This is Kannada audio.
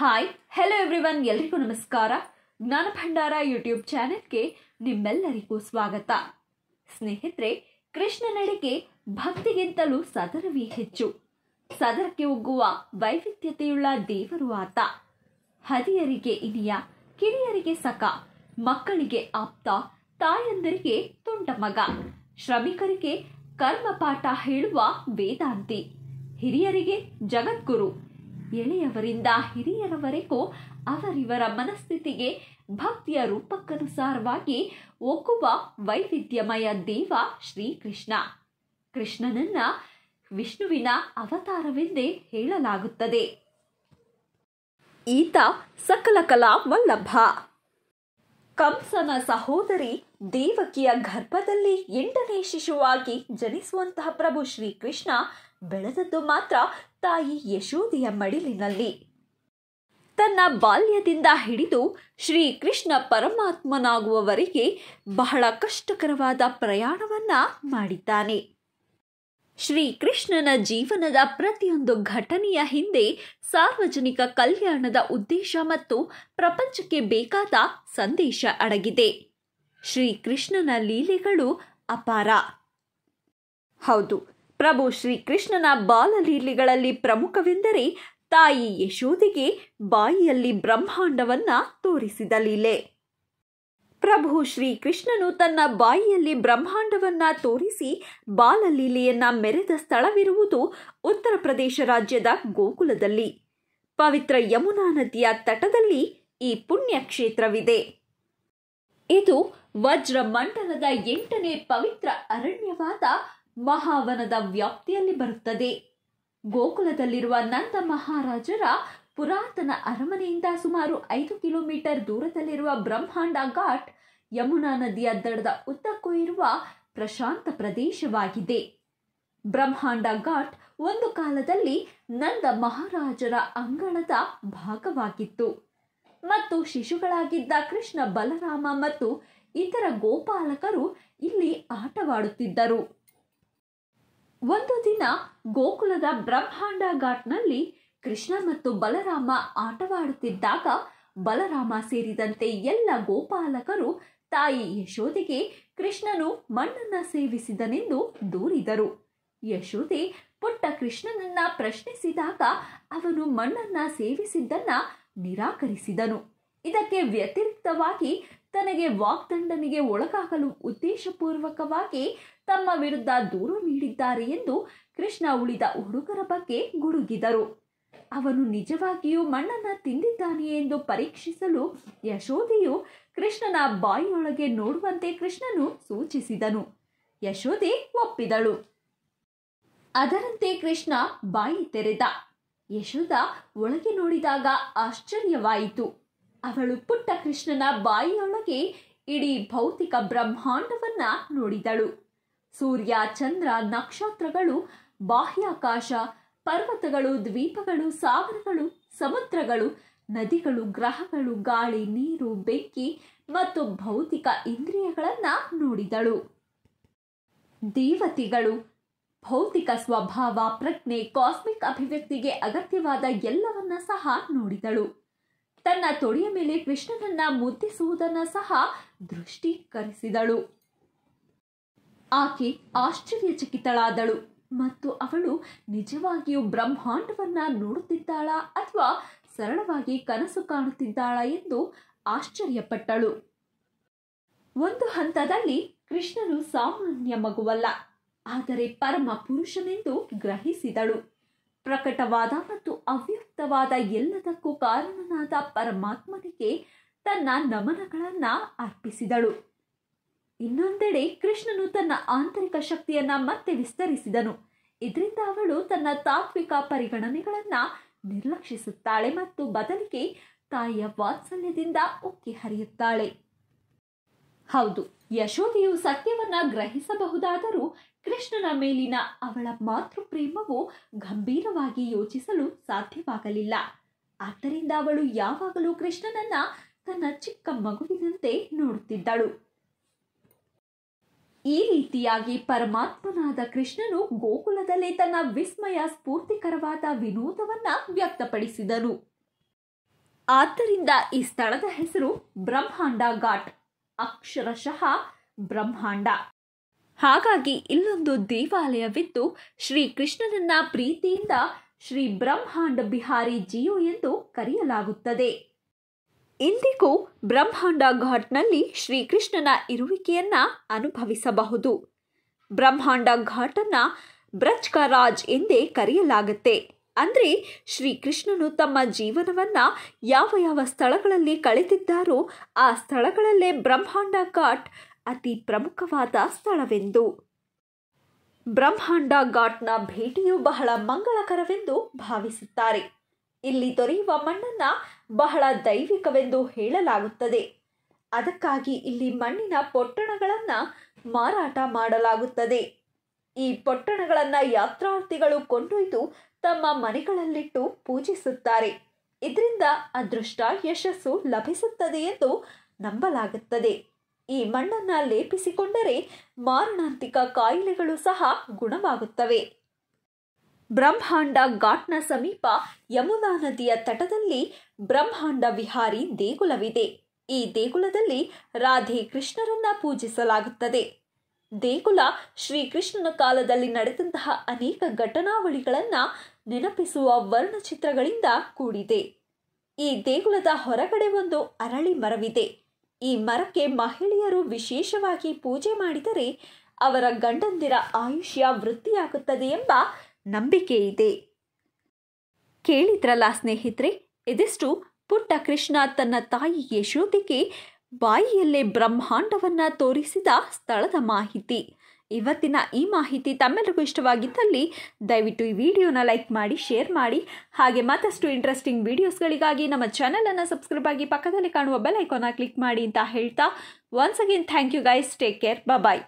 ಹಾಯ್ ಹೆಲೋ ಎವ್ರಿವನ್ ಎಲ್ರಿಗೂ ನಮಸ್ಕಾರ ಜ್ಞಾನ ಭಂಡಾರ ಯೂಟ್ಯೂಬ್ ಚಾನೆಲ್ಗೆ ನಿಮ್ಮೆಲ್ಲರಿಗೂ ಸ್ವಾಗತ ಸ್ನೇಹಿತರೆ ಕೃಷ್ಣನಡೆಗೆ ಭಕ್ತಿಗಿಂತಲೂ ಸದರವೇ ಹೆಚ್ಚು ಸದರಕ್ಕೆ ಒಗ್ಗುವ ವೈವಿಧ್ಯತೆಯುಳ್ಳ ದೇವರು ಆತ ಹದಿಯರಿಗೆ ಇನಿಯ ಕಿರಿಯರಿಗೆ ಸಖ ಮಕ್ಕಳಿಗೆ ಆಪ್ತ ತಾಯಂದರಿಗೆ ತುಂಡ ಮಗ ಶ್ರಮಿಕರಿಗೆ ಕರ್ಮಪಾಠ ಹೇಳುವ ವೇದಾಂತಿ ಹಿರಿಯರಿಗೆ ಜಗದ್ಗುರು ಎಳೆಯವರಿಂದ ಹಿರಿಯರವರೆಗೂ ಅವರಿವರ ಮನಸ್ಥಿತಿಗೆ ಭಕ್ತಿಯ ರೂಪಕ್ಕನುಸಾರವಾಗಿ ಒಗ್ಗುವ ವೈವಿಧ್ಯಮಯ ದೇವ ಶ್ರೀಕೃಷ್ಣ ಕೃಷ್ಣನನ್ನ ವಿಷ್ಣುವಿನ ಅವತಾರವೆಂದೇ ಹೇಳಲಾಗುತ್ತದೆ ಈತ ಸಕಲ ಕಲಾ ವಲ್ಲಭ ಕಂಸನ ಸಹೋದರಿ ದೇವಕಿಯ ಗರ್ಭದಲ್ಲಿ ಎಂಟನೇ ಶಿಶುವಾಗಿ ಜನಿಸುವಂತಹ ಪ್ರಭು ಶ್ರೀಕೃಷ್ಣ ಬೆಳೆದದ್ದು ಮಾತ್ರ ತಾಯಿ ಯಶೋದೆಯ ಮಡಿಲಿನಲ್ಲಿ ತನ್ನ ಬಾಲ್ಯದಿಂದ ಹಿಡಿದು ಶ್ರೀಕೃಷ್ಣ ಪರಮಾತ್ಮನಾಗುವವರೆಗೆ ಬಹಳ ಕಷ್ಟಕರವಾದ ಪ್ರಯಾಣವನ್ನ ಮಾಡಿದ್ದಾನೆ ಶ್ರೀಕೃಷ್ಣನ ಜೀವನದ ಪ್ರತಿಯೊಂದು ಘಟನೆಯ ಹಿಂದೆ ಸಾರ್ವಜನಿಕ ಕಲ್ಯಾಣದ ಉದ್ದೇಶ ಮತ್ತು ಪ್ರಪಂಚಕ್ಕೆ ಬೇಕಾದ ಸಂದೇಶ ಅಡಗಿದೆ ಶ್ರೀಕೃಷ್ಣನ ಲೀಲೆಗಳು ಅಪಾರ ಹೌದು ಪ್ರಭು ಶ್ರೀಕೃಷ್ಣನ ಬಾಲಲೀಲೆಗಳಲ್ಲಿ ಪ್ರಮುಖವೆಂದರೆ ತಾಯಿ ಯಶೋದಿಗೆ ಬಾಯಿಯಲ್ಲಿ ಬ್ರಹ್ಮಾಂಡವನ್ನ ತೋರಿಸಿದ ಲೀಲೆ ಪ್ರಭು ಶ್ರೀಕೃಷ್ಣನು ತನ್ನ ಬಾಯಿಯಲ್ಲಿ ಬ್ರಹ್ಮಾಂಡವನ್ನ ತೋರಿಸಿ ಬಾಲಲೀಲೆಯನ್ನ ಮೆರೆದ ಸ್ಥಳವಿರುವುದು ಉತ್ತರ ಪ್ರದೇಶ ರಾಜ್ಯದ ಗೋಕುಲದಲ್ಲಿ ಪವಿತ್ರ ಯಮುನಾ ನದಿಯ ತಟದಲ್ಲಿ ಈ ಪುಣ್ಯ ಕ್ಷೇತ್ರವಿದೆ ಇದು ವಜ್ರ ಮಂಡಲದ ಎಂಟನೇ ಪವಿತ್ರ ಅರಣ್ಯವಾದ ಮಹಾವನದ ವ್ಯಾಪ್ತಿಯಲ್ಲಿ ಬರುತ್ತದೆ ಗೋಕುಲದಲ್ಲಿರುವ ನಂದ ಮಹಾರಾಜರ ಪುರಾತನ ಅರಮನೆಯಿಂದ ಸುಮಾರು ಐದು ಕಿಲೋಮೀಟರ್ ದೂರದಲ್ಲಿರುವ ಬ್ರಹ್ಮಾಂಡ ಘಾಟ್ ಯಮುನಾ ನದಿಯ ದಡದ ಉದ್ದಕ್ಕೂ ಇರುವ ಪ್ರಶಾಂತ ಪ್ರದೇಶವಾಗಿದೆ ಬ್ರಹ್ಮಾಂಡ ಘಾಟ್ ಒಂದು ಕಾಲದಲ್ಲಿ ನಂದ ಮಹಾರಾಜರ ಅಂಗಳದ ಭಾಗವಾಗಿತ್ತು ಮತ್ತು ಶಿಶುಗಳಾಗಿದ್ದ ಕೃಷ್ಣ ಬಲರಾಮ ಮತ್ತು ಇತರ ಗೋಪಾಲಕರು ಇಲ್ಲಿ ಆಟವಾಡುತ್ತಿದ್ದರು ಒಂದು ದಿನ ಗೋಕುಲದ ಬ್ರಹ್ಮಾಂಡ ಘಾಟ್ನಲ್ಲಿ ಕೃಷ್ಣ ಮತ್ತು ಬಲರಾಮ ಆಟವಾಡುತ್ತಿದ್ದಾಗ ಬಲರಾಮ ಸೇರಿದಂತೆ ಎಲ್ಲ ಗೋಪಾಲಕರು ತಾಯಿ ಯಶೋದೆಗೆ ಕೃಷ್ಣನು ಮಣ್ಣನ್ನು ಸೇವಿಸಿದನೆಂದು ದೂರಿದರು ಯಶೋದೆ ಪುಟ್ಟ ಕೃಷ್ಣನನ್ನ ಪ್ರಶ್ನಿಸಿದಾಗ ಅವನು ಮಣ್ಣನ್ನ ಸೇವಿಸಿದ್ದನ್ನ ನಿರಾಕರಿಸಿದನು ಇದಕ್ಕೆ ವ್ಯತಿರಿಕ್ತವಾಗಿ ತನಗೆ ವಾಗ್ದಂಡನೆಗೆ ಒಳಗಾಗಲು ಉದ್ದೇಶಪೂರ್ವಕವಾಗಿ ತಮ್ಮ ವಿರುದ್ಧ ದೂರು ನೀಡಿದ್ದಾರೆ ಎಂದು ಕೃಷ್ಣ ಉಳಿದ ಹುಡುಗರ ಬಗ್ಗೆ ಗುಡುಗಿದರು ಅವನು ನಿಜವಾಗಿಯೂ ಮಣ್ಣನ್ನ ತಿಂದಿದ್ದಾನೆಯೇ ಎಂದು ಪರೀಕ್ಷಿಸಲು ಯಶೋಧೆಯು ಕೃಷ್ಣನ ಬಾಯಿಯೊಳಗೆ ನೋಡುವಂತೆ ಕೃಷ್ಣನು ಸೂಚಿಸಿದನು ಯಶೋಧೆ ಒಪ್ಪಿದಳು ಅದರಂತೆ ಕೃಷ್ಣ ಬಾಯಿ ತೆರೆದ ಯಶೋಧ ಒಳಗೆ ನೋಡಿದಾಗ ಆಶ್ಚರ್ಯವಾಯಿತು ಅವಳು ಪುಟ್ಟ ಕೃಷ್ಣನ ಬಾಯಿಯೊಳಗೆ ಇಡೀ ಭೌತಿಕ ಬ್ರಹ್ಮಾಂಡವನ್ನ ನೋಡಿದಳು ಸೂರ್ಯ ಚಂದ್ರ ನಕ್ಷತ್ರಗಳು ಬಾಹ್ಯಾಕಾಶ ಪರ್ವತಗಳು ದ್ವೀಪಗಳು ಸಾಗರಗಳು ಸಮುದ್ರಗಳು ನದಿಗಳು ಗ್ರಹಗಳು ಗಾಳಿ ನೀರು ಬೆಂಕಿ ಮತ್ತು ಭೌತಿಕ ಇಂದ್ರಿಯಗಳನ್ನ ನೋಡಿದಳು ದೇವತೆಗಳು ಭೌತಿಕ ಸ್ವಭಾವ ಪ್ರಜ್ಞೆ ಕಾಸ್ಮಿಕ್ ಅಭಿವ್ಯಕ್ತಿಗೆ ಅಗತ್ಯವಾದ ಎಲ್ಲವನ್ನ ಸಹ ನೋಡಿದಳು ತನ್ನ ತೊಡೆಯ ಮೇಲೆ ಕೃಷ್ಣನನ್ನ ಮುದ್ದಿಸುವುದನ್ನು ಸಹ ದೃಷ್ಟೀಕರಿಸಿದಳು ಆಕೆ ಆಶ್ಚರ್ಯಚಕಿತಳಾದಳು ಮತ್ತು ಅವಳು ನಿಜವಾಗಿಯೂ ಬ್ರಹ್ಮಾಂಡವನ್ನ ನೋಡುತ್ತಿದ್ದಾಳ ಅಥವಾ ಸರಳವಾಗಿ ಕನಸು ಕಾಣುತ್ತಿದ್ದಾಳ ಎಂದು ಆಶ್ಚರ್ಯಪಟ್ಟಳು ಒಂದು ಹಂತದಲ್ಲಿ ಕೃಷ್ಣನು ಸಾಮಾನ್ಯ ಮಗುವಲ್ಲ ಆದರೆ ಪರಮ ಪುರುಷನೆಂದು ಗ್ರಹಿಸಿದಳು ಪ್ರಕಟವಾದ ಮತ್ತು ಅವ್ಯಕ್ತವಾದ ಎಲ್ಲದಕ್ಕೂ ಕಾರಣ ಪರಮಾತ್ಮನಿಗೆ ತನ್ನ ನಮನಗಳನ್ನ ಅರ್ಪಿಸಿದಳು ಇನ್ನೊಂದೆಡೆ ಕೃಷ್ಣನು ತನ್ನ ಆಂತರಿಕ ಶಕ್ತಿಯನ್ನ ಮತ್ತೆ ವಿಸ್ತರಿಸಿದನು ಇದರಿಂದ ಅವಳು ತನ್ನ ತಾತ್ವಿಕ ಪರಿಗಣನೆಗಳನ್ನ ನಿರ್ಲಕ್ಷಿಸುತ್ತಾಳೆ ಮತ್ತು ಬದಲಿಗೆ ತಾಯಿಯ ವಾತ್ಸಲ್ಯದಿಂದ ಉಕ್ಕಿ ಹರಿಯುತ್ತಾಳೆ ಹೌದು ಯಶೋದೆಯು ಸತ್ಯವನ್ನ ಗ್ರಹಿಸಬಹುದಾದರೂ ಕೃಷ್ಣನ ಮೇಲಿನ ಅವಳ ಪ್ರೇಮವು ಗಂಭೀರವಾಗಿ ಯೋಚಿಸಲು ಸಾಧ್ಯವಾಗಲಿಲ್ಲ ಆದ್ದರಿಂದ ಅವಳು ಯಾವಾಗಲೂ ಕೃಷ್ಣನನ್ನ ತನ್ನ ಚಿಕ್ಕ ಮಗುವಿನಂತೆ ನೋಡುತ್ತಿದ್ದಳು ಈ ರೀತಿಯಾಗಿ ಪರಮಾತ್ಮನಾದ ಕೃಷ್ಣನು ಗೋಕುಲದಲ್ಲಿ ತನ್ನ ವಿಸ್ಮಯ ಸ್ಫೂರ್ತಿಕರವಾದ ವಿನೋದವನ್ನ ವ್ಯಕ್ತಪಡಿಸಿದನು ಆದ್ದರಿಂದ ಈ ಸ್ಥಳದ ಹೆಸರು ಬ್ರಹ್ಮಾಂಡ ಘಾಟ್ ಅಕ್ಷರಶಃ ಬ್ರಹ್ಮಾಂಡ ಹಾಗಾಗಿ ಇಲ್ಲೊಂದು ದೇವಾಲಯವಿದ್ದು ಶ್ರೀ ಕೃಷ್ಣನನ್ನ ಪ್ರೀತಿಯಿಂದ ಶ್ರೀ ಬ್ರಹ್ಮಾಂಡ ಬಿಹಾರಿ ಜಿಯೋ ಎಂದು ಕರೆಯಲಾಗುತ್ತದೆ ಇಂದಿಗೂ ಬ್ರಹ್ಮಾಂಡ ಘಾಟ್ನಲ್ಲಿ ಶ್ರೀಕೃಷ್ಣನ ಇರುವಿಕೆಯನ್ನ ಅನುಭವಿಸಬಹುದು ಬ್ರಹ್ಮಾಂಡ ಘಾಟನ್ನು ಬ್ರಜ್ಕರಾಜ್ ಎಂದೇ ಕರೆಯಲಾಗುತ್ತೆ ಅಂದರೆ ಶ್ರೀಕೃಷ್ಣನು ತಮ್ಮ ಜೀವನವನ್ನ ಯಾವ ಯಾವ ಸ್ಥಳಗಳಲ್ಲಿ ಕಳೆದಿದ್ದಾರೋ ಆ ಸ್ಥಳಗಳಲ್ಲೇ ಬ್ರಹ್ಮಾಂಡ ಘಾಟ್ ಅತಿ ಪ್ರಮುಖವಾದ ಸ್ಥಳವೆಂದು ಬ್ರಹ್ಮಾಂಡ ಘಾಟ್ನ ಭೇಟಿಯು ಬಹಳ ಮಂಗಳಕರವೆಂದು ಭಾವಿಸುತ್ತಾರೆ ಇಲ್ಲಿ ದೊರೆಯುವ ಮಣ್ಣನ್ನು ಬಹಳ ದೈವಿಕವೆಂದು ಹೇಳಲಾಗುತ್ತದೆ ಅದಕ್ಕಾಗಿ ಇಲ್ಲಿ ಮಣ್ಣಿನ ಪೊಟ್ಟಣಗಳನ್ನು ಮಾರಾಟ ಮಾಡಲಾಗುತ್ತದೆ ಈ ಪೊಟ್ಟಣಗಳನ್ನು ಯಾತ್ರಾರ್ಥಿಗಳು ಕೊಂಡೊಯ್ದು ತಮ್ಮ ಮನೆಗಳಲ್ಲಿಟ್ಟು ಪೂಜಿಸುತ್ತಾರೆ ಇದರಿಂದ ಅದೃಷ್ಟ ಯಶಸ್ಸು ಲಭಿಸುತ್ತದೆ ಎಂದು ನಂಬಲಾಗುತ್ತದೆ ಈ ಮಣ್ಣನ್ನು ಲೇಪಿಸಿಕೊಂಡರೆ ಮಾರಣಾಂತಿಕ ಕಾಯಿಲೆಗಳು ಸಹ ಗುಣವಾಗುತ್ತವೆ ಬ್ರಹ್ಮಾಂಡ ಘಾಟ್ನ ಸಮೀಪ ಯಮುನಾ ನದಿಯ ತಟದಲ್ಲಿ ಬ್ರಹ್ಮಾಂಡ ವಿಹಾರಿ ದೇಗುಲವಿದೆ ಈ ದೇಗುಲದಲ್ಲಿ ರಾಧೆ ಕೃಷ್ಣರನ್ನ ಪೂಜಿಸಲಾಗುತ್ತದೆ ದೇಗುಲ ಶ್ರೀಕೃಷ್ಣನ ಕಾಲದಲ್ಲಿ ನಡೆದಂತಹ ಅನೇಕ ಘಟನಾವಳಿಗಳನ್ನು ನೆನಪಿಸುವ ವರ್ಣಚಿತ್ರಗಳಿಂದ ಕೂಡಿದೆ ಈ ದೇಗುಲದ ಹೊರಗಡೆ ಒಂದು ಅರಳಿ ಮರವಿದೆ ಈ ಮರಕ್ಕೆ ಮಹಿಳೆಯರು ವಿಶೇಷವಾಗಿ ಪೂಜೆ ಮಾಡಿದರೆ ಅವರ ಗಂಡಂದಿರ ಆಯುಷ್ಯ ವೃದ್ಧಿಯಾಗುತ್ತದೆ ಎಂಬ ನಂಬಿಕೆ ಇದೆ ಕೇಳಿದ್ರಲ್ಲ ಸ್ನೇಹಿತರೆ ಇದಿಷ್ಟು ಪುಟ್ಟ ಕೃಷ್ಣ ತನ್ನ ತಾಯಿ ಯಶೋದಿಗೆ ಬಾಯಿಯಲ್ಲೇ ಬ್ರಹ್ಮಾಂಡವನ್ನು ತೋರಿಸಿದ ಸ್ಥಳದ ಮಾಹಿತಿ ಇವತ್ತಿನ ಈ ಮಾಹಿತಿ ತಮ್ಮೆಲ್ಲರಿಗೂ ಇಷ್ಟವಾಗಿದ್ದಲ್ಲಿ ದಯವಿಟ್ಟು ಈ ವಿಡಿಯೋನ ಲೈಕ್ ಮಾಡಿ ಶೇರ್ ಮಾಡಿ ಹಾಗೆ ಮತ್ತಷ್ಟು ಇಂಟ್ರೆಸ್ಟಿಂಗ್ ವಿಡಿಯೋಸ್ಗಳಿಗಾಗಿ ನಮ್ಮ ಚಾನಲನ್ನು ಸಬ್ಸ್ಕ್ರೈಬ್ ಆಗಿ ಪಕ್ಕದಲ್ಲಿ ಕಾಣುವ ಬೆಲ್ ಐಕಾನ ಕ್ಲಿಕ್ ಮಾಡಿ ಅಂತ ಹೇಳ್ತಾ once again thank you guys take care bye